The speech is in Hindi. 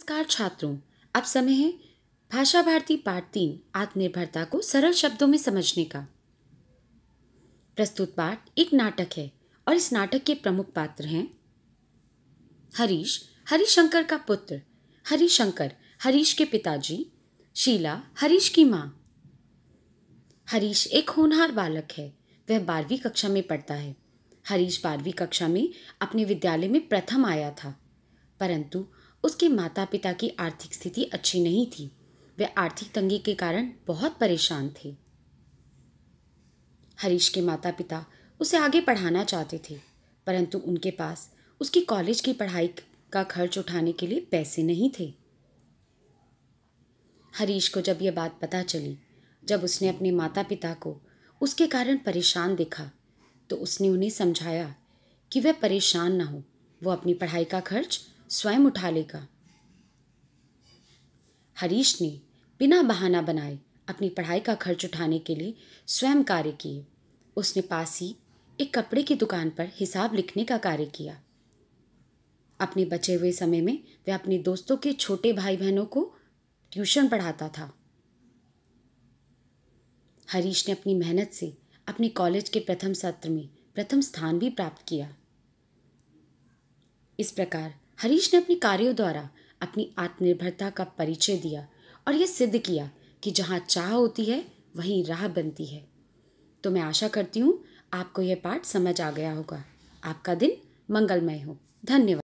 नमस्कार छात्रों अब समय है भाषा भारती पाठ तीन आत्मनिर्भरता को सरल शब्दों में समझने का प्रस्तुत पाठ एक नाटक है और इस नाटक के प्रमुख पात्र हैं हरीश हरिशंकर का पुत्र हरिशंकर हरीश के पिताजी शीला हरीश की माँ हरीश एक होनहार बालक है वह बारहवीं कक्षा में पढ़ता है हरीश बारहवीं कक्षा में अपने विद्यालय में प्रथम आया था परंतु उसके माता पिता की आर्थिक स्थिति अच्छी नहीं थी वे आर्थिक तंगी के कारण बहुत परेशान थे हरीश के माता पिता उसे आगे पढ़ाना चाहते थे परंतु उनके पास उसकी कॉलेज की पढ़ाई का खर्च उठाने के लिए पैसे नहीं थे हरीश को जब यह बात पता चली जब उसने अपने माता पिता को उसके कारण परेशान देखा तो उसने उन्हें समझाया कि वह परेशान ना हो वो अपनी पढ़ाई का खर्च स्वयं उठा लेगा हरीश ने बिना बहाना बनाए अपनी पढ़ाई का खर्च उठाने के लिए स्वयं कार्य किए उसने पास ही एक कपड़े की दुकान पर हिसाब लिखने का कार्य किया अपने बचे हुए समय में वह अपने दोस्तों के छोटे भाई बहनों को ट्यूशन पढ़ाता था हरीश ने अपनी मेहनत से अपने कॉलेज के प्रथम सत्र में प्रथम स्थान भी प्राप्त किया इस प्रकार हरीश ने अपने कार्यों द्वारा अपनी आत्मनिर्भरता का परिचय दिया और यह सिद्ध किया कि जहाँ चाह होती है वहीं राह बनती है तो मैं आशा करती हूँ आपको यह पाठ समझ आ गया होगा आपका दिन मंगलमय हो धन्यवाद